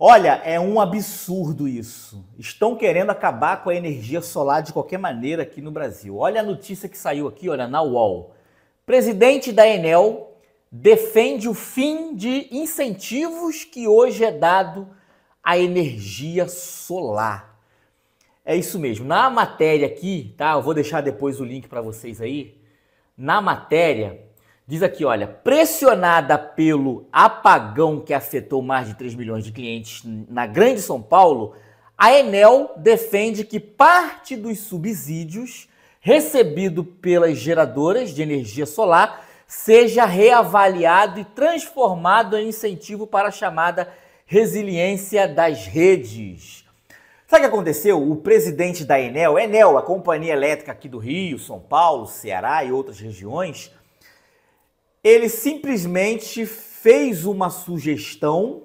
Olha, é um absurdo isso. Estão querendo acabar com a energia solar de qualquer maneira aqui no Brasil. Olha a notícia que saiu aqui, olha, na UOL. Presidente da Enel defende o fim de incentivos que hoje é dado à energia solar. É isso mesmo. Na matéria aqui, tá? Eu vou deixar depois o link para vocês aí. Na matéria, Diz aqui, olha, pressionada pelo apagão que afetou mais de 3 milhões de clientes na Grande São Paulo, a Enel defende que parte dos subsídios recebido pelas geradoras de energia solar seja reavaliado e transformado em incentivo para a chamada resiliência das redes. Sabe o que aconteceu? O presidente da Enel, Enel, a companhia elétrica aqui do Rio, São Paulo, Ceará e outras regiões, ele simplesmente fez uma sugestão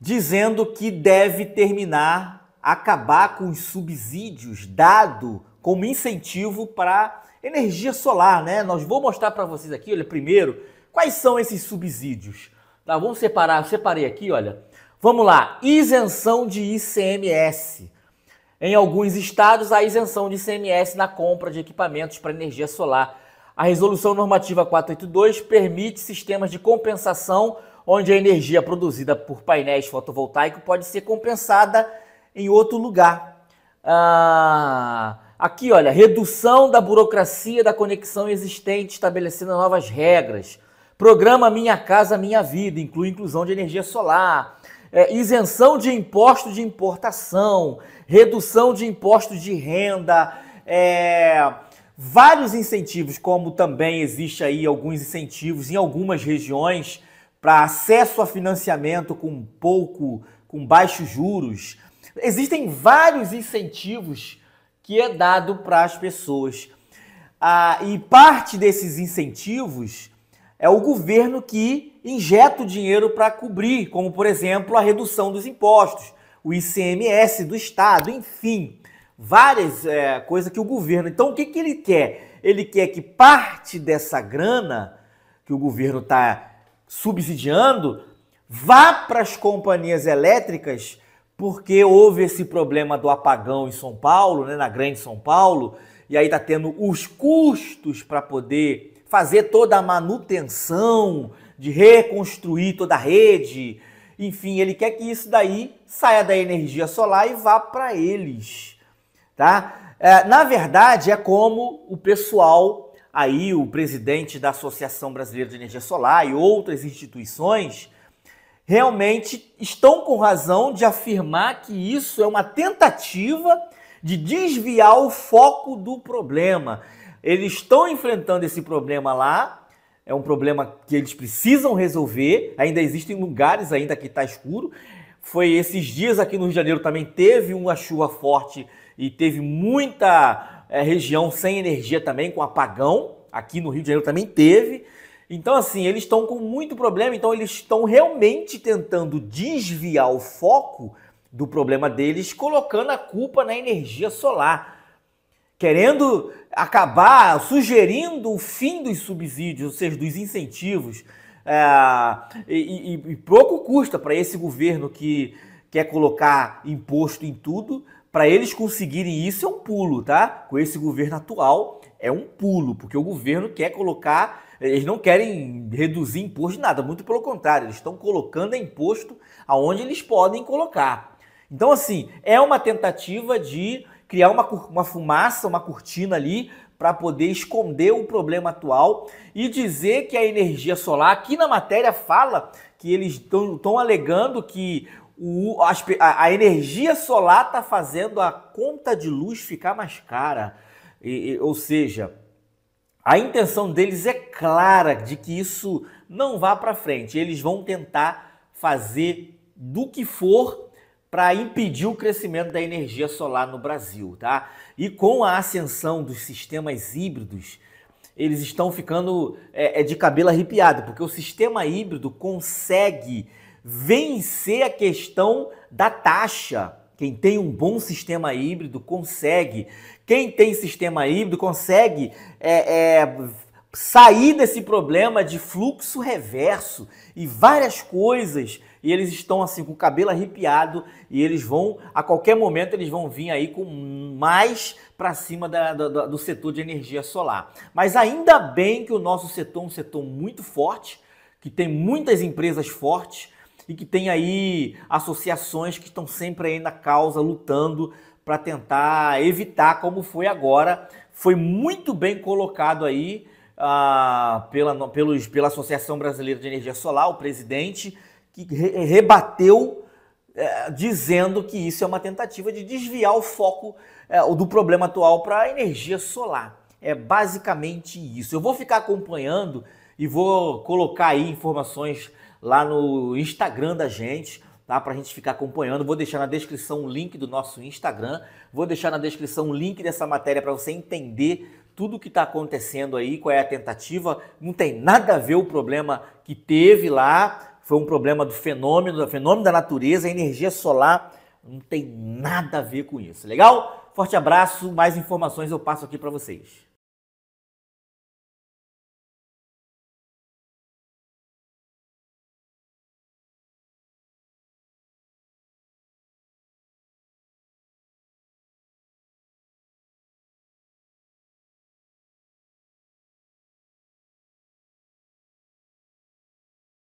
dizendo que deve terminar, acabar com os subsídios dado como incentivo para energia solar, né? Nós vou mostrar para vocês aqui, olha, primeiro, quais são esses subsídios. Tá, vamos separar, eu separei aqui, olha. Vamos lá, isenção de ICMS. Em alguns estados, a isenção de ICMS na compra de equipamentos para energia solar. A resolução normativa 482 permite sistemas de compensação onde a energia produzida por painéis fotovoltaicos pode ser compensada em outro lugar. Ah, aqui, olha, redução da burocracia da conexão existente, estabelecendo novas regras. Programa Minha Casa Minha Vida, inclui inclusão de energia solar, é, isenção de imposto de importação, redução de imposto de renda, é, vários incentivos, como também existe aí alguns incentivos em algumas regiões para acesso a financiamento com pouco, com baixos juros. Existem vários incentivos que é dado para as pessoas. Ah, e parte desses incentivos é o governo que injeta o dinheiro para cobrir, como por exemplo a redução dos impostos, o ICMS do Estado, enfim várias é, coisas que o governo. Então, o que, que ele quer? Ele quer que parte dessa grana que o governo está subsidiando vá para as companhias elétricas, porque houve esse problema do apagão em São Paulo, né, na Grande São Paulo, e aí está tendo os custos para poder fazer toda a manutenção, de reconstruir toda a rede. Enfim, ele quer que isso daí saia da energia solar e vá para eles tá? É, na verdade, é como o pessoal aí, o presidente da Associação Brasileira de Energia Solar e outras instituições realmente estão com razão de afirmar que isso é uma tentativa de desviar o foco do problema. Eles estão enfrentando esse problema lá, é um problema que eles precisam resolver. Ainda existem lugares ainda que está escuro. Foi esses dias aqui no Rio de Janeiro também teve uma chuva forte e teve muita é, região sem energia também, com apagão. Aqui no Rio de Janeiro também teve. Então, assim, eles estão com muito problema, então eles estão realmente tentando desviar o foco do problema deles, colocando a culpa na energia solar, querendo acabar, sugerindo o fim dos subsídios, ou seja, dos incentivos, é, e, e, e pouco custa para esse governo que quer colocar imposto em tudo, para eles conseguirem isso é um pulo, tá? Com esse governo atual é um pulo, porque o governo quer colocar, eles não querem reduzir imposto de nada, muito pelo contrário, eles estão colocando imposto aonde eles podem colocar. Então, assim, é uma tentativa de criar uma, uma fumaça, uma cortina ali para poder esconder o problema atual e dizer que a energia solar, aqui na matéria fala que eles estão alegando que o, a, a, energia solar está fazendo a conta de luz ficar mais cara. E, e, ou seja, a intenção deles é clara de que isso não vá para frente. Eles vão tentar fazer do que for para impedir o crescimento da energia solar no Brasil, tá? E com a ascensão dos sistemas híbridos, eles estão ficando é, é de cabelo arrepiado, porque o sistema híbrido consegue vencer a questão da taxa. Quem tem um bom sistema híbrido consegue. Quem tem sistema híbrido consegue é, é, sair desse problema de fluxo reverso e várias coisas. E eles estão assim com o cabelo arrepiado e eles vão, a qualquer momento, eles vão vir aí com mais para cima da, da, do setor de energia solar. Mas ainda bem que o nosso setor é um setor muito forte, que tem muitas empresas fortes, e que tem aí associações que estão sempre aí na causa, lutando para tentar evitar, como foi agora. Foi muito bem colocado aí ah, pela, pelos, pela Associação Brasileira de Energia Solar, o presidente, que re, rebateu eh, dizendo que isso é uma tentativa de desviar o foco eh, do problema atual para a energia solar. É basicamente isso. Eu vou ficar acompanhando e vou colocar aí informações lá no Instagram da gente, tá? Para a gente ficar acompanhando. Vou deixar na descrição o link do nosso Instagram, vou deixar na descrição o link dessa matéria para você entender tudo o que está acontecendo aí, qual é a tentativa. Não tem nada a ver o problema que teve lá, foi um problema do fenômeno, do fenômeno da natureza, a energia solar não tem nada a ver com isso. Legal? Forte abraço, mais informações eu passo aqui para vocês.